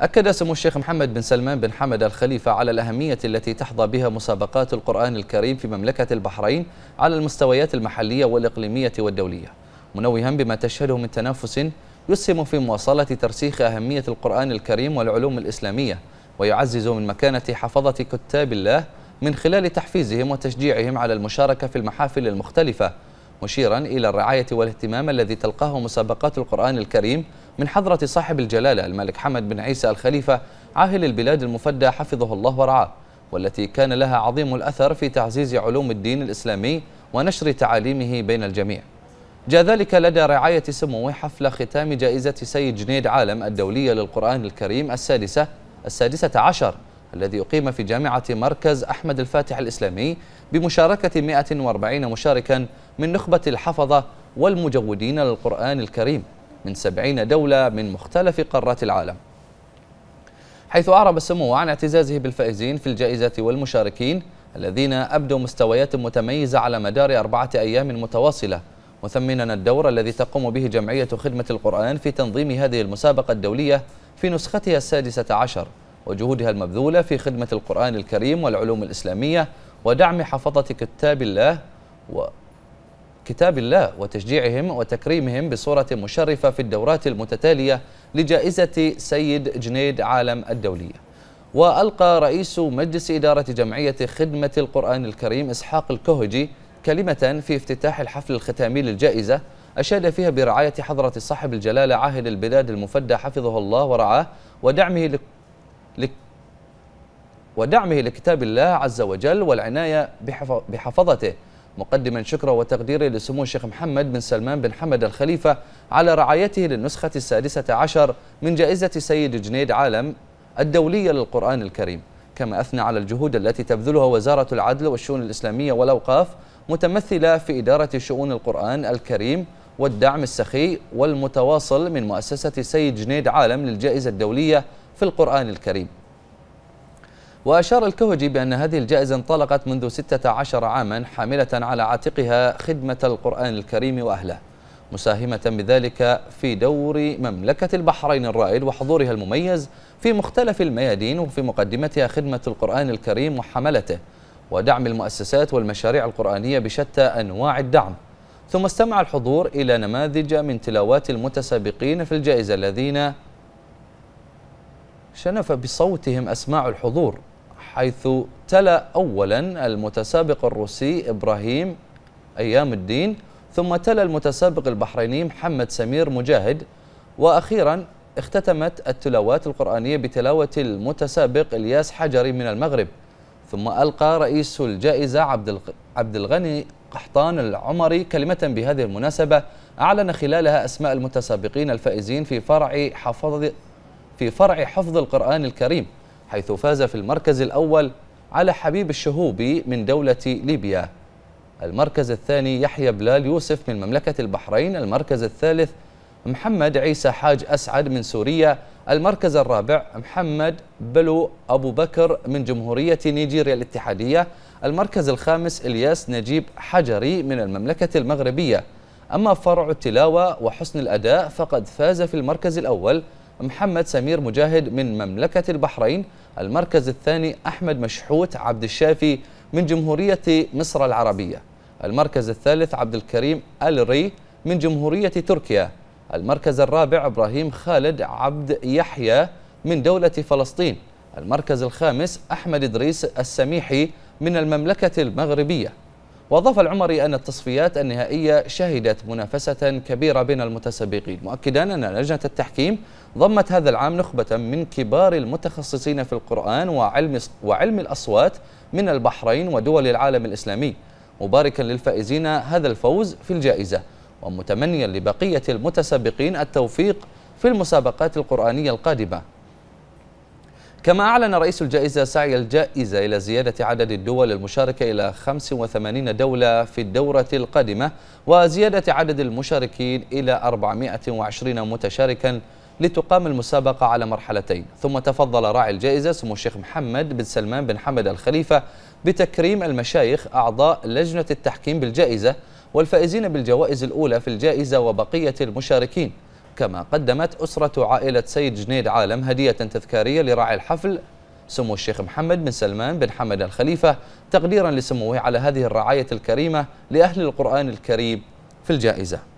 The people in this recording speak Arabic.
أكد سمو الشيخ محمد بن سلمان بن حمد الخليفة على الأهمية التي تحظى بها مسابقات القرآن الكريم في مملكة البحرين على المستويات المحلية والإقليمية والدولية منوها بما تشهده من تنافس يسهم في مواصلة ترسيخ أهمية القرآن الكريم والعلوم الإسلامية ويعزز من مكانة حفظة كتاب الله من خلال تحفيزهم وتشجيعهم على المشاركة في المحافل المختلفة مشيرا إلى الرعاية والاهتمام الذي تلقاه مسابقات القرآن الكريم من حضرة صاحب الجلالة الملك حمد بن عيسى الخليفة عاهل البلاد المفدى حفظه الله ورعاه والتي كان لها عظيم الأثر في تعزيز علوم الدين الإسلامي ونشر تعاليمه بين الجميع جاء ذلك لدى رعاية سموه حفل ختام جائزة سيد جنيد عالم الدولية للقرآن الكريم السادسة السادسة عشر الذي أقيم في جامعة مركز أحمد الفاتح الإسلامي بمشاركة 140 مشاركا من نخبة الحفظة والمجودين للقرآن الكريم من سبعين دولة من مختلف قارات العالم حيث أعرب السمو عن اعتزازه بالفائزين في الجائزة والمشاركين الذين أبدوا مستويات متميزة على مدار أربعة أيام متواصلة مثمنا الدور الذي تقوم به جمعية خدمة القرآن في تنظيم هذه المسابقة الدولية في نسختها السادسة عشر وجهودها المبذولة في خدمة القرآن الكريم والعلوم الإسلامية ودعم حفظة كتاب الله و كتاب الله وتشجيعهم وتكريمهم بصورة مشرفة في الدورات المتتالية لجائزة سيد جنيد عالم الدولية وألقى رئيس مجلس إدارة جمعية خدمة القرآن الكريم إسحاق الكهجي كلمة في افتتاح الحفل الختامي للجائزة أشاد فيها برعاية حضرة صاحب الجلالة عاهل البلاد المفدى حفظه الله ورعاه ودعمه ل... ل... ودعمه لكتاب الله عز وجل والعناية بحفظته مقدما شكره وتقديره لسمو الشيخ محمد بن سلمان بن حمد الخليفة على رعايته للنسخة السادسة عشر من جائزة سيد جنيد عالم الدولية للقرآن الكريم كما أثنى على الجهود التي تبذلها وزارة العدل والشؤون الإسلامية والأوقاف متمثلة في إدارة شؤون القرآن الكريم والدعم السخي والمتواصل من مؤسسة سيد جنيد عالم للجائزة الدولية في القرآن الكريم وأشار الكهجي بأن هذه الجائزة انطلقت منذ 16 عاما حاملة على عاتقها خدمة القرآن الكريم وأهله مساهمة بذلك في دور مملكة البحرين الرائد وحضورها المميز في مختلف الميادين وفي مقدمتها خدمة القرآن الكريم وحملته ودعم المؤسسات والمشاريع القرآنية بشتى أنواع الدعم ثم استمع الحضور إلى نماذج من تلاوات المتسابقين في الجائزة الذين شنف بصوتهم أسماع الحضور حيث تلا أولا المتسابق الروسي إبراهيم أيام الدين ثم تلا المتسابق البحريني محمد سمير مجاهد وأخيرا اختتمت التلاوات القرآنية بتلاوة المتسابق إلياس حجري من المغرب ثم ألقى رئيس الجائزة عبد عبد الغني قحطان العمري كلمة بهذه المناسبة أعلن خلالها أسماء المتسابقين الفائزين في فرع حفظ في فرع حفظ القرآن الكريم حيث فاز في المركز الأول على حبيب الشهوبي من دولة ليبيا المركز الثاني يحيى بلال يوسف من مملكة البحرين المركز الثالث محمد عيسى حاج أسعد من سوريا المركز الرابع محمد بلو أبو بكر من جمهورية نيجيريا الاتحادية المركز الخامس إلياس نجيب حجري من المملكة المغربية أما فرع التلاوة وحسن الأداء فقد فاز في المركز الأول محمد سمير مجاهد من مملكة البحرين المركز الثاني أحمد مشحوت عبد الشافي من جمهورية مصر العربية المركز الثالث عبد الكريم الري من جمهورية تركيا المركز الرابع إبراهيم خالد عبد يحيى من دولة فلسطين المركز الخامس أحمد إدريس السميحي من المملكة المغربية واضاف العمري ان التصفيات النهائيه شهدت منافسه كبيره بين المتسابقين مؤكدا ان لجنه التحكيم ضمت هذا العام نخبه من كبار المتخصصين في القران وعلم وعلم الاصوات من البحرين ودول العالم الاسلامي مباركا للفائزين هذا الفوز في الجائزه ومتمنيا لبقيه المتسابقين التوفيق في المسابقات القرآنية القادمة كما أعلن رئيس الجائزة سعي الجائزة إلى زيادة عدد الدول المشاركة إلى 85 دولة في الدورة القادمة وزيادة عدد المشاركين إلى 420 متشاركا لتقام المسابقة على مرحلتين ثم تفضل راعي الجائزة سمو الشيخ محمد بن سلمان بن حمد الخليفة بتكريم المشايخ أعضاء لجنة التحكيم بالجائزة والفائزين بالجوائز الأولى في الجائزة وبقية المشاركين كما قدمت أسرة عائلة سيد جنيد عالم هدية تذكارية لراعي الحفل سمو الشيخ محمد بن سلمان بن حمد الخليفة تقديرا لسموه على هذه الرعاية الكريمة لأهل القرآن الكريم في الجائزة